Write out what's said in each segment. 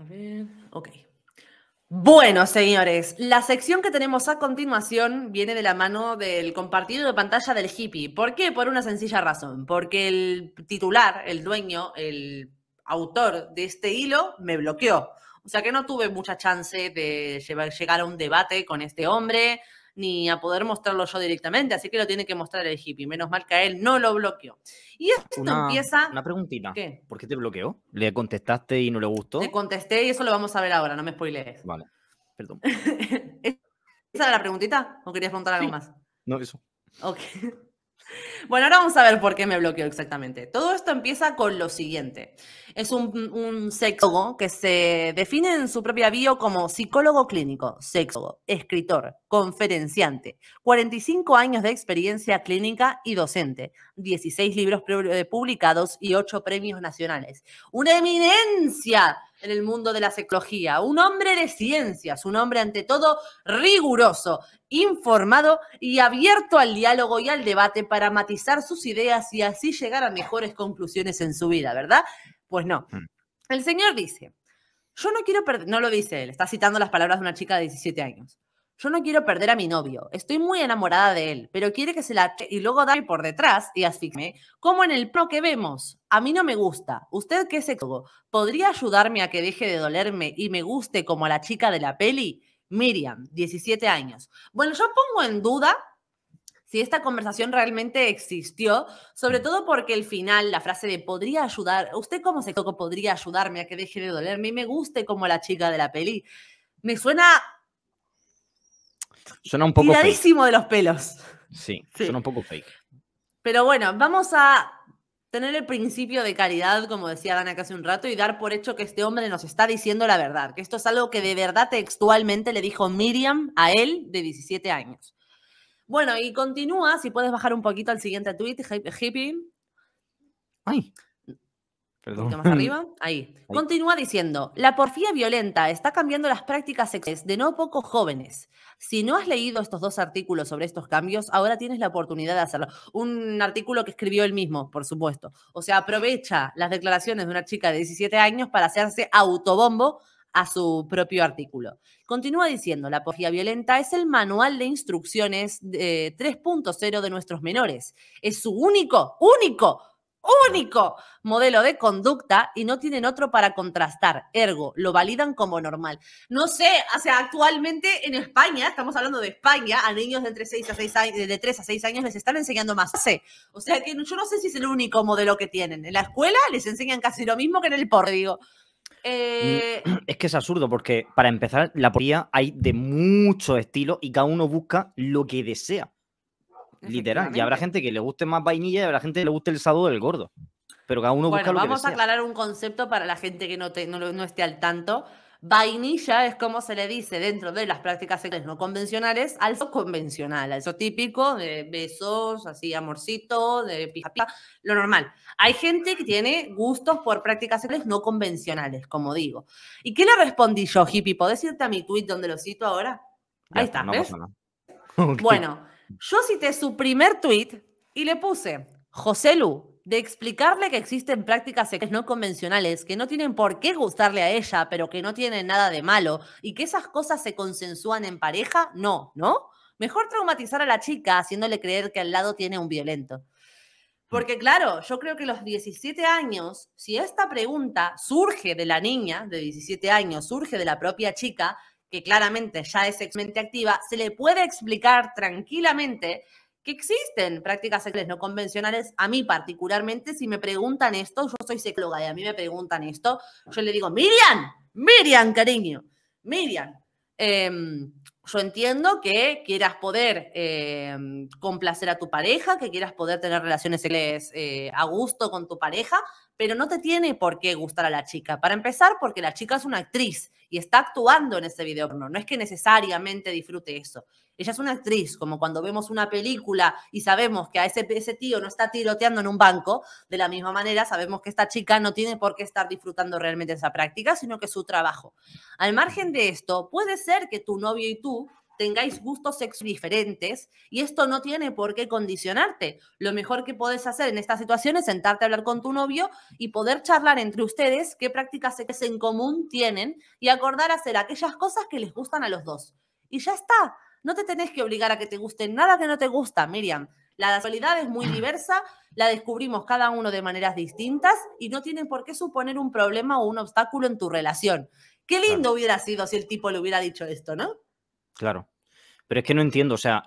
A ok. Bueno, señores, la sección que tenemos a continuación viene de la mano del compartido de pantalla del hippie. ¿Por qué? Por una sencilla razón. Porque el titular, el dueño, el autor de este hilo me bloqueó. O sea que no tuve mucha chance de llegar a un debate con este hombre, ni a poder mostrarlo yo directamente, así que lo tiene que mostrar el hippie. Menos mal que a él no lo bloqueó. Y esto empieza. Una preguntita. ¿Por qué te bloqueó? ¿Le contestaste y no le gustó? Le contesté y eso lo vamos a ver ahora, no me spoilees. Vale, perdón. ¿Esa era la preguntita? ¿O querías preguntar algo más? No, eso. Ok. Bueno, ahora vamos a ver por qué me bloqueó exactamente. Todo esto empieza con lo siguiente. Es un, un sexólogo que se define en su propia bio como psicólogo clínico, sexólogo, escritor, conferenciante, 45 años de experiencia clínica y docente, 16 libros eh, publicados y 8 premios nacionales. Una eminencia en el mundo de la psicología. Un hombre de ciencias, un hombre ante todo riguroso, informado y abierto al diálogo y al debate para matizar sus ideas y así llegar a mejores conclusiones en su vida, ¿verdad? Pues no. Hmm. El señor dice, yo no quiero perder, no lo dice él, está citando las palabras de una chica de 17 años yo no quiero perder a mi novio, estoy muy enamorada de él, pero quiere que se la... y luego darme por detrás y asfixiarme, ¿eh? como en el pro que vemos. A mí no me gusta. Usted qué se sexólogo, ¿podría ayudarme a que deje de dolerme y me guste como la chica de la peli? Miriam, 17 años. Bueno, yo pongo en duda si esta conversación realmente existió, sobre todo porque el final, la frase de podría ayudar, usted se tocó? podría ayudarme a que deje de dolerme y me guste como la chica de la peli, me suena Suena un poco Tiradísimo de los pelos. Sí, Son un poco fake. Pero bueno, vamos a tener el principio de caridad, como decía Dana hace un rato, y dar por hecho que este hombre nos está diciendo la verdad, que esto es algo que de verdad textualmente le dijo Miriam a él de 17 años. Bueno, y continúa, si puedes bajar un poquito al siguiente tweet, hippie. Ay. Ahí. Continúa diciendo, la porfía violenta está cambiando las prácticas sexuales de no pocos jóvenes. Si no has leído estos dos artículos sobre estos cambios, ahora tienes la oportunidad de hacerlo. Un artículo que escribió él mismo, por supuesto. O sea, aprovecha las declaraciones de una chica de 17 años para hacerse autobombo a su propio artículo. Continúa diciendo, la porfía violenta es el manual de instrucciones 3.0 de nuestros menores. Es su único, único único modelo de conducta y no tienen otro para contrastar. Ergo, lo validan como normal. No sé, o sea, actualmente en España, estamos hablando de España, a niños de entre 6 a 6 años, de 3 a 6 años les están enseñando más. O sea que yo no sé si es el único modelo que tienen. En la escuela les enseñan casi lo mismo que en el porrio. Eh, mm, es que es absurdo porque para empezar, la poría hay de mucho estilo y cada uno busca lo que desea. Literal. Y habrá gente que le guste más vainilla y habrá gente que le guste el saludo del gordo. Pero cada uno busca lo vamos a aclarar un concepto para la gente que no, no, esté al tanto. Vainilla es como se le dice dentro de las prácticas sexuales no convencionales al convencional, al típico de besos, así amorcito, de pija, pija, lo normal. Hay gente que tiene gustos por prácticas sexuales no convencionales, como digo. ¿Y qué le respondí yo, hippie? ¿Podés irte a mi tweet donde lo cito ahora? Ahí está, ¿ves? Bueno, yo cité su primer tweet y le puse, José Lu, de explicarle que existen prácticas sexuales no convencionales que no tienen por qué gustarle a ella, pero que no tienen nada de malo y que esas cosas se consensúan en pareja, no, ¿no? Mejor traumatizar a la chica haciéndole creer que al lado tiene un violento. Porque claro, yo creo que los 17 años, si esta pregunta surge de la niña de 17 años, surge de la propia chica, que claramente ya es sexualmente activa, se le puede explicar tranquilamente que existen prácticas sexuales no convencionales. A mí particularmente, si me preguntan esto, yo soy sexóloga y a mí me preguntan esto, yo le digo, Miriam, Miriam, cariño, Miriam, em, yo entiendo que quieras poder em, complacer a tu pareja, que quieras poder tener relaciones sexuales eh, a gusto con tu pareja, pero no te tiene por qué gustar a la chica. Para empezar, porque la chica es una actriz y está actuando en ese video No es que necesariamente disfrute eso. Ella es una actriz, como cuando vemos una película y sabemos que a ese, ese tío no está tiroteando en un banco, de la misma manera sabemos que esta chica no tiene por qué estar disfrutando realmente esa práctica, sino que es su trabajo. Al margen de esto, puede ser que tu novio y tú tengáis gustos sexuales diferentes y esto no tiene por qué condicionarte. Lo mejor que podés hacer en esta situación es sentarte a hablar con tu novio y poder charlar entre ustedes qué prácticas en común tienen y acordar hacer aquellas cosas que les gustan a los dos. Y ya está. No te tenés que obligar a que te guste nada que no te gusta, Miriam. La sexualidad es muy diversa, la descubrimos cada uno de maneras distintas y no tienen por qué suponer un problema o un obstáculo en tu relación. Qué lindo hubiera sido si el tipo le hubiera dicho esto, ¿no? Claro. Pero es que no entiendo, o sea,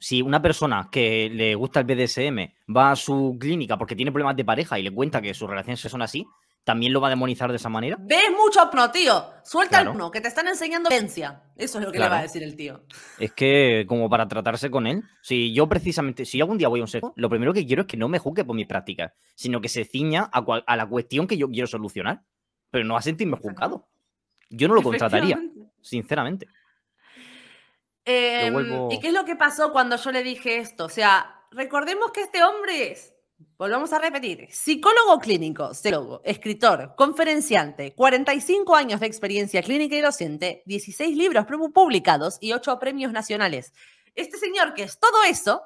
si una persona que le gusta el BDSM va a su clínica porque tiene problemas de pareja y le cuenta que sus relaciones son así, ¿también lo va a demonizar de esa manera? Ves mucho pro tío. Suelta el uno, que te están enseñando violencia. Eso es lo que le va a decir el tío. Es que como para tratarse con él, si yo precisamente, si algún día voy a un sexo, lo primero que quiero es que no me juzgue por mis prácticas, sino que se ciña a, a la cuestión que yo quiero solucionar, pero no a sentirme juzgado. Yo no lo contrataría, sinceramente. Em, ¿Y qué es lo que pasó cuando yo le dije esto? O sea, recordemos que este hombre es, volvamos a repetir, psicólogo clínico, psicólogo, escritor, conferenciante, 45 años de experiencia clínica y docente, 16 libros publicados y 8 premios nacionales. Este señor que es todo eso,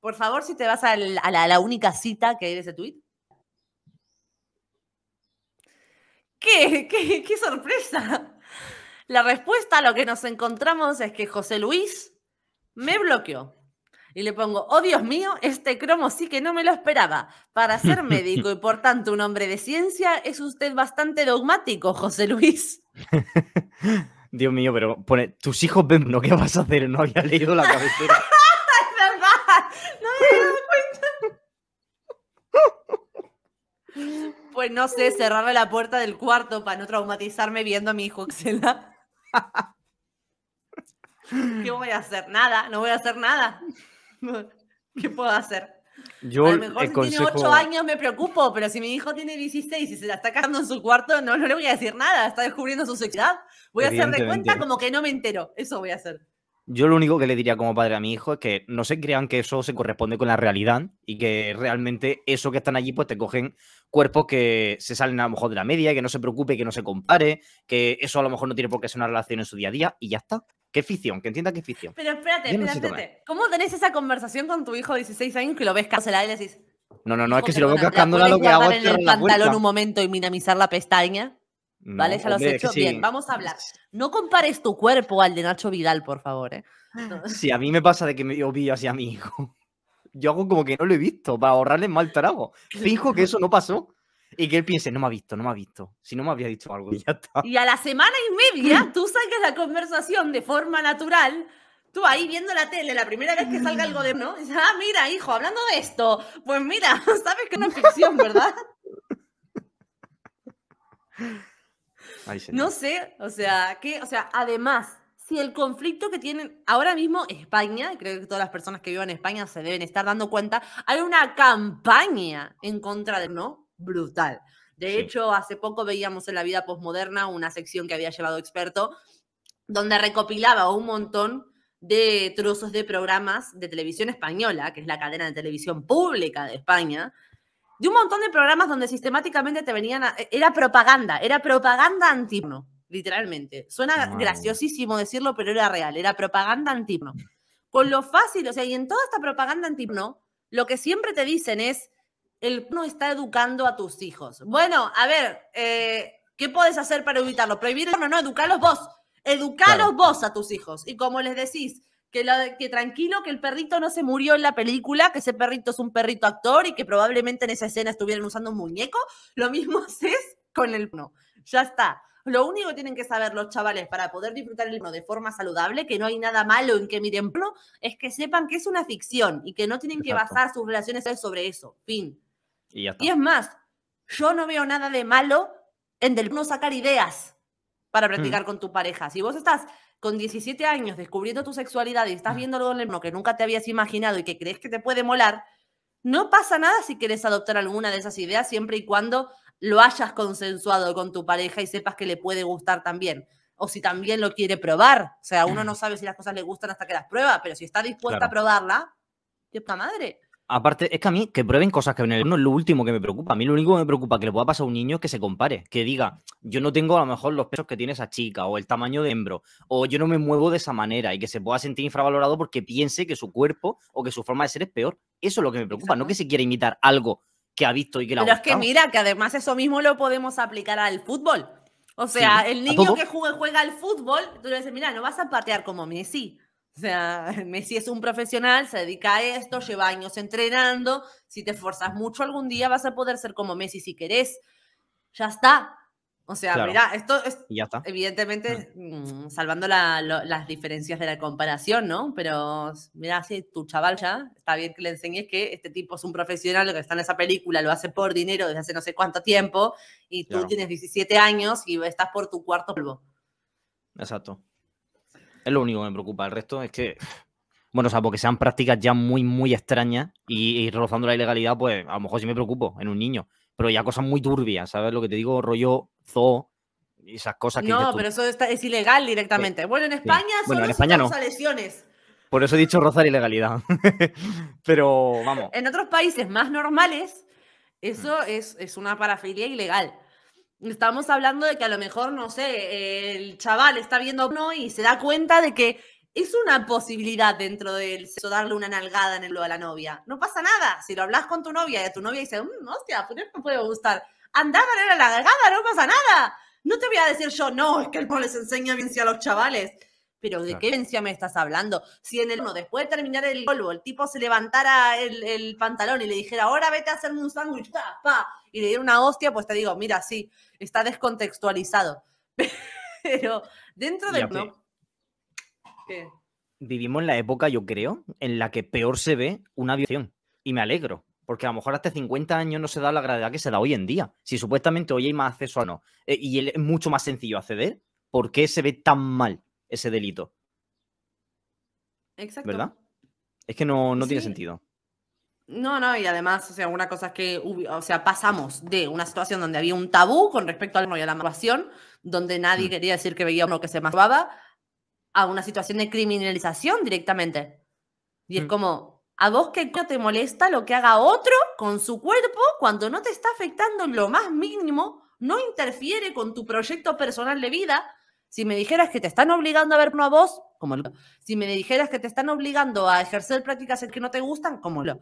por favor, si te vas a la, única cita que hay de ese tuit. ¿Qué? ¿Qué? ¿Qué sorpresa? La respuesta a lo que nos encontramos es que José Luis me bloqueó. Y le pongo, oh Dios mío, este cromo sí que no me lo esperaba. Para ser médico y por tanto un hombre de ciencia, es usted bastante dogmático, José Luis. Dios mío, pero pone, tus hijos ven, ¿no? que vas a hacer? No había leído la cabecera. es verdad, no me había dado cuenta. pues no sé, cerrarle la puerta del cuarto para no traumatizarme viendo a mi hijo Xela. ¿Qué voy a hacer? Nada, no voy a hacer nada. ¿Qué puedo hacer? Yo a lo mejor si tiene 8 años me preocupo, pero si mi hijo tiene 16 y se la está cagando en su cuarto, no, no le voy a decir nada, está descubriendo su sexualidad. Voy a hacer de cuenta como que no me entero. Eso voy a hacer. Yo lo único que le diría como padre a mi hijo es que no se crean que eso se corresponde con la realidad y que realmente eso que están allí pues te cogen cuerpos que se salen a lo mejor de la media, que no se preocupe, que no se compare, que eso a lo mejor no tiene por qué ser una relación en su día a día y ya está. Qué ficción, que entienda que es ficción. Pero espérate, espérate, ¿cómo tenés esa conversación con tu hijo de 16 años que lo ves cascándola y le decís... No, no, no, es que si lo veo cascándola lo que hago es... en el pantalón un momento y minimizar la pestaña? ¿Vale? Ya lo he hecho bien. Vamos a hablar. No compares tu cuerpo al de Nacho Vidal, por favor. ¿eh? Ah. a mí me pasa de que me, yo pillo así a mi hijo. Yo hago como que no lo he visto para ahorrarle mal trago. Fijo que eso no pasó. Y que él piense, no me ha visto, no me ha visto. Si no me había dicho algo, ya está. Y a la semana y media tú saques la conversación de forma natural tú ahí viendo la tele, la primera vez que salga algo de, ¿no? Ah, mira, hijo, hablando de esto, pues mira, sabes que no es ficción, ¿verdad? no sé, o sea, que, o sea, además, si el conflicto que tienen ahora mismo España, creo que todas las personas que viven en España se deben estar dando cuenta, hay una campaña en contra de, ¿no? Brutal. De hecho, hace poco veíamos en la vida postmoderna una sección que había llevado experto, donde recopilaba un montón de trozos de programas de televisión española, que es la cadena de televisión pública de España, de un montón de programas donde sistemáticamente te venían a, e, era propaganda, era propaganda antipno, literalmente. Suena graciosísimo decirlo, pero era real, era propaganda antipno. Con lo fácil, o sea, y en toda esta propaganda antipno, lo que siempre te dicen es, el no está educando a tus hijos. Bueno, a ver, eh, ¿qué puedes hacer para evitarlo? Prohibirlo, no, no, educarlos vos. Educalos vos a tus hijos. Y como les decís, que, tranquilo, que el perrito no se murió en la película, que ese perrito es un perrito actor y que probablemente en esa escena estuvieran usando un muñeco. Lo mismo es con el no. Ya está. Lo único que tienen que saber los chavales para poder disfrutar el uno de forma saludable, que no hay nada malo en que miren es que sepan que es una ficción y que no tienen que basar sus relaciones sobre eso. Fin. Y, es más, yo no veo nada de malo en del no sacar ideas para mm. practicar con tu pareja. Si vos estás con 17 años descubriendo tu sexualidad y estás viendo algo en el que nunca te habías imaginado y que crees que te puede molar, no pasa nada si quieres adoptar alguna de esas ideas siempre y cuando lo hayas consensuado con tu pareja y sepas que le puede gustar también. O si también lo quiere probar. O sea, uno no sabe si las cosas le gustan hasta que las prueba, pero si está dispuesta a probarla, ¡qué puta madre. Aparte, es que a mí que prueben cosas que en es lo último que me preocupa. A mí lo único que me preocupa que le pueda pasar a un niño es que se compare, que diga, yo no tengo a lo mejor los pesos que tiene esa chica, o el tamaño de hembro, o yo no me muevo de esa manera, y que se pueda sentir infravalorado porque piense que su cuerpo o que su forma de ser es peor. Eso es lo que me preocupa, no que se quiera imitar algo que ha visto y que la Pero es que mira, que además eso mismo lo podemos aplicar al fútbol. O sea, el niño que juega, juega al fútbol, tú le dices, mira, no vas a patear como Messi o sea, Messi es un profesional, se dedica a esto, lleva años entrenando. Si te esforzas mucho, algún día vas a poder ser como Messi si querés. Ya está. O sea, mira, esto es ya está. evidentemente mm. Mm, salvando las diferencias de la comparación, ¿no? Pero mira, si tu chaval ya está bien que le enseñes que este tipo es un profesional, lo que está en esa película lo hace por dinero desde hace no sé cuánto tiempo y tú tienes 17 años y estás por tu cuarto polvo. Exacto. Es lo único que me preocupa. El resto es que, bueno, o sea, porque sean prácticas ya muy, muy extrañas y, rozando la ilegalidad, pues a lo mejor sí me preocupo en un niño. Pero ya cosas muy turbias, ¿sabes? Lo que te digo, rollo zoo, esas cosas que. No, pero eso es ilegal directamente. Eh, bueno, en España sí. bueno, en España no. lesiones. Por eso he dicho rozar ilegalidad. pero vamos. En otros países más normales, eso mm. es, es, una parafilia ilegal. Estamos hablando de que a lo mejor, no sé, el chaval está viendo uno y se da cuenta de que es una posibilidad dentro del sexo darle una nalgada en el de la novia. No pasa nada. Si lo hablas con tu novia y tu novia dice, mm, hostia, pues me puede gustar. Andá a darle la nalgada, no pasa nada. No te voy a decir yo, no, es que el no les enseña bien si a los chavales. Pero ¿de qué vencia me estás hablando? Si en el no después de terminar el polvo, el tipo se levantara el, pantalón y le dijera, ahora vete a hacerme un sándwich, pa, y le diera una hostia, pues te digo, mira, sí, está descontextualizado. Pero dentro del Vivimos en la época, yo creo, en la que peor se ve una violación. Y me alegro, porque a lo mejor hasta 50 años no se da la gravedad que se da hoy en día. Si supuestamente hoy hay más acceso a no, eh, y es mucho más sencillo acceder, ¿por qué se ve tan mal? ese delito. Exacto. ¿Verdad? Es que no, tiene sentido. No, no, y además, o sea, una cosa es que, o sea, pasamos de una situación donde había un tabú con respecto al a la masturbación, donde nadie mm. quería decir que veía uno que se masturbaba, a una situación de criminalización directamente. Y es mm. como, ¿a vos qué te molesta lo que haga otro con su cuerpo cuando no te está afectando en lo más mínimo, no interfiere con tu proyecto personal de vida, si me dijeras que te están obligando a ver una voz, como lo. Si me dijeras que te están obligando a ejercer prácticas que no te gustan, como lo.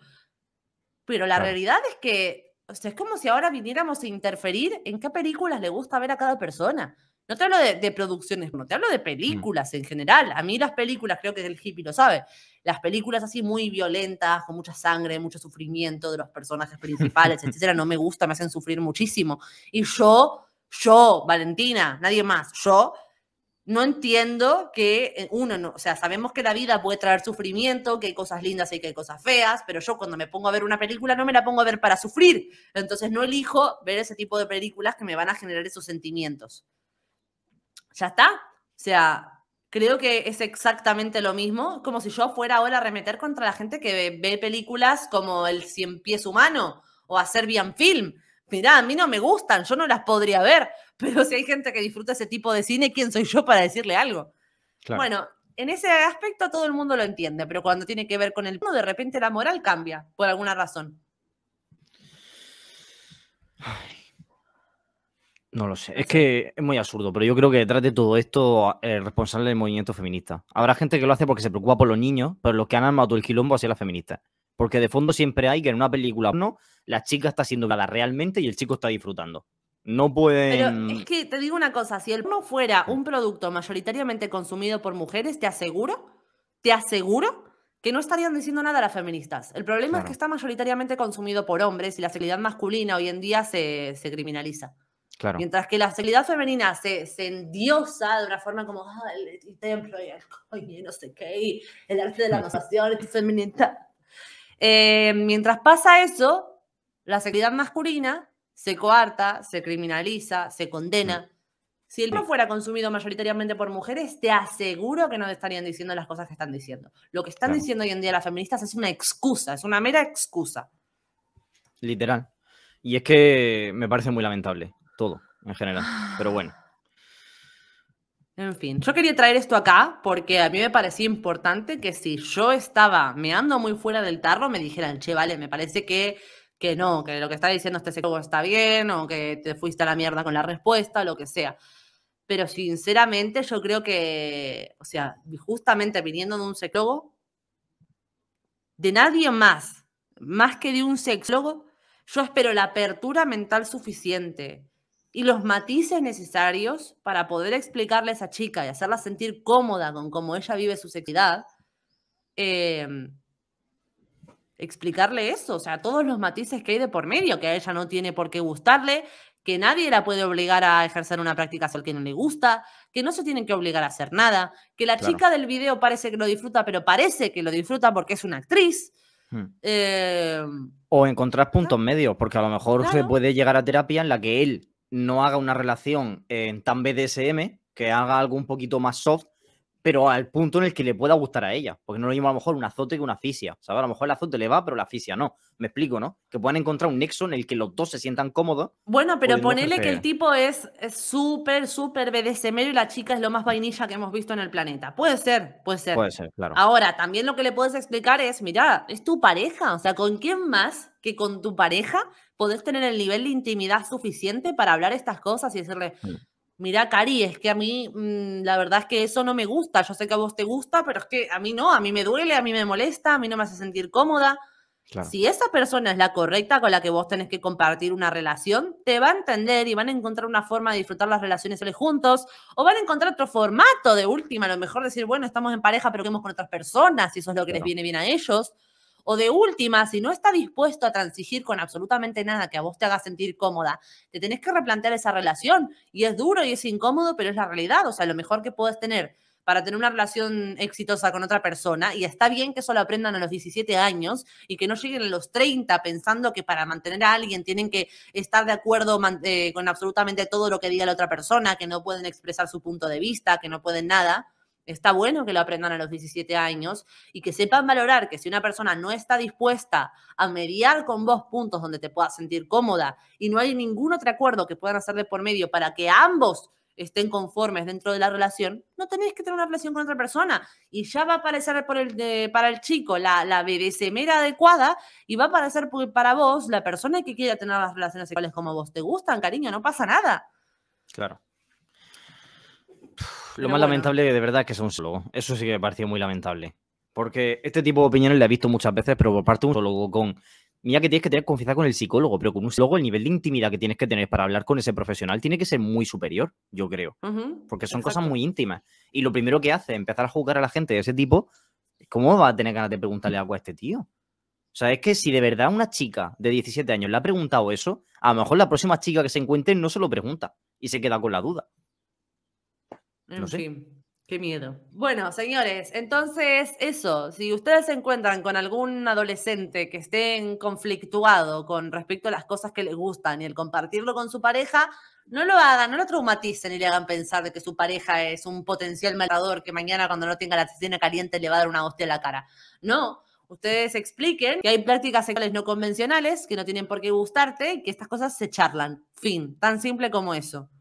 Pero la realidad es que es como si ahora viniéramos a interferir en qué películas le gusta ver a cada persona. No te hablo de, producciones, no te hablo de mm. películas en general. A mí las películas, creo que el hippie lo sabe, las películas así muy violentas, con mucha sangre, mucho sufrimiento de los personajes principales, etcétera, no me gusta, me hacen sufrir muchísimo. Y yo, yo, Valentina, nadie más, yo no entiendo que eh, uno no, o sea, sabemos que la vida puede traer sufrimiento, que hay cosas lindas y que hay cosas feas, pero yo cuando me pongo a ver una película no me la pongo a ver para sufrir, entonces no elijo ver ese tipo de películas que me van a generar esos sentimientos. ¿Ya está? O sea, creo que es exactamente lo mismo, como si yo fuera ahora a remeter contra la gente que ve películas como El Cien Pies Humano o a Serbian film mirá, a mí no me gustan, yo no las podría ver, pero si hay gente que disfruta ese tipo de cine, ¿quién soy yo para decirle algo? Bueno, en ese aspecto todo el mundo lo entiende, pero cuando tiene que ver con el de repente la moral cambia por alguna razón. no lo sé, es que es muy absurdo, pero yo creo que detrás de todo esto eh, el responsable del movimiento feminista. Habrá gente que lo hace porque se preocupa por los niños, pero los que han armado el quilombo así la feminista. Porque de fondo siempre hay que en una película no, la chica está siendo violada realmente y el chico está disfrutando. No pueden. Pero es que te digo una cosa: si el porno fuera un producto mayoritariamente consumido por mujeres, te aseguro, te aseguro que no estarían diciendo nada a las feministas. El problema es que está mayoritariamente consumido por hombres y la sexualidad masculina hoy en día se, se criminaliza. Claro. Mientras que la sexualidad femenina se, se, endiosa de una forma como ah, el, templo y el coño no sé qué, y el arte de la masación, feminista. Eh, mientras pasa eso, la sexualidad masculina se coarta, se criminaliza, se condena. Mm. Si el no fuera consumido mayoritariamente por mujeres, te aseguro que no estarían diciendo las cosas que están diciendo. Lo que están diciendo hoy en día las feministas es una excusa, es una mera excusa. Literal. Y es que me parece muy lamentable todo en general. Pero bueno. En fin, yo quería traer esto acá porque a mí me parecía importante que si yo estaba me ando muy fuera del tarro, me dijeran, che, vale, me parece que, que no, que lo que está diciendo este psicólogo está bien, o que te fuiste a la mierda con la respuesta, o lo que sea. Pero sinceramente yo creo que, o sea, justamente viniendo de un sexólogo, de nadie más, más que de un sexólogo, yo espero la apertura mental suficiente, y los matices necesarios para poder explicarle a esa chica y hacerla sentir cómoda con cómo ella vive su sexualidad, em, explicarle eso, o sea, todos los matices que hay de por medio, que a ella no tiene por qué gustarle, que nadie la puede obligar a ejercer una práctica sol que no le gusta, que no se tienen que obligar a hacer nada, que la chica del video parece que lo disfruta, pero parece que lo disfruta porque es una actriz. Hmm. Em, o encontrar puntos medios, porque a lo mejor se puede llegar a terapia en la que él no haga una relación en tan BDSM, que haga algo un poquito más soft, pero al punto en el que le pueda gustar a ella. Porque no lo mismo a lo mejor un azote que una fisia. ¿Sabes? A lo mejor el azote le va, pero la fisia no. Me explico, ¿no? Que puedan encontrar un nexo en el que los dos se sientan cómodos. Bueno, pero ponele que el tipo es súper, súper BDSM y la chica es lo más vainilla que hemos visto en el planeta. Puede ser, puede ser. Puede ser, claro. Ahora, también lo que le puedes explicar es, mira, es tu pareja. O sea, ¿con quién más que con tu pareja podés tener el nivel de intimidad suficiente para hablar estas cosas y decirle, mira, Cari, es que a mí mm, la verdad es que eso no me gusta, yo sé que a vos te gusta, pero es que a mí no, a mí me duele, a mí me molesta, a mí no me hace sentir cómoda. Si esa persona es la correcta con la que vos tenés que compartir una relación, te va a entender y van a encontrar una forma de disfrutar las relaciones juntos o van a encontrar otro formato de última, a lo mejor decir, bueno, estamos en pareja, pero hemos con otras personas, si eso es lo que les viene bien a ellos. O de última, si no está dispuesto a transigir con absolutamente nada que a vos te haga sentir cómoda, te tenés que replantear esa relación. Y es duro y es incómodo, pero es la realidad. O sea, lo mejor que puedes tener para tener una relación exitosa con otra persona, y está bien que solo aprendan a los 17 años y que no lleguen a los 30 pensando que para mantener a alguien tienen que estar de acuerdo eh, con absolutamente todo lo que diga la otra persona, que no pueden expresar su punto de vista, que no pueden nada Está bueno que lo aprendan a los 17 años y que sepan valorar que si una persona no está dispuesta a mediar con vos puntos donde te puedas sentir cómoda y no hay ningún otro acuerdo que puedan hacer de por medio para que ambos estén conformes dentro de la relación, no tenés que tener una relación con otra persona. Y ya va a aparecer para el chico la, la era adecuada y va a aparecer para vos la persona que quiera tener las relaciones sexuales como vos te gustan, cariño, no pasa nada. Claro. Lo más lamentable de verdad es que sea un solo. Eso sí que me pareció muy lamentable. Porque este tipo de opiniones le he visto muchas veces, pero por parte de un psicólogo con... Mira que tienes que tener confianza con el psicólogo, pero con un psicólogo el nivel de intimidad que tienes que tener para hablar con ese profesional tiene que ser muy superior, yo creo. Porque son cosas muy íntimas. Y lo primero que hace, empezar a jugar a la gente de ese tipo, ¿cómo va a tener ganas de preguntarle algo a este tío? O sea, es que si de verdad una chica de 17 años le ha preguntado eso, a lo mejor la próxima chica que se encuentre no se lo pregunta y se queda con la duda. En fin, qué miedo. Bueno, señores, entonces eso, si ustedes se encuentran con algún adolescente que esté conflictuado con respecto a las cosas que le gustan y el compartirlo con su pareja, no lo hagan, no lo traumaticen y le hagan pensar de que su pareja es un potencial matador que mañana cuando no tenga la cecina caliente le va a dar una hostia a la cara. No, ustedes expliquen que hay prácticas sexuales no convencionales que no tienen por qué gustarte y que estas cosas se charlan. Fin, tan simple como eso.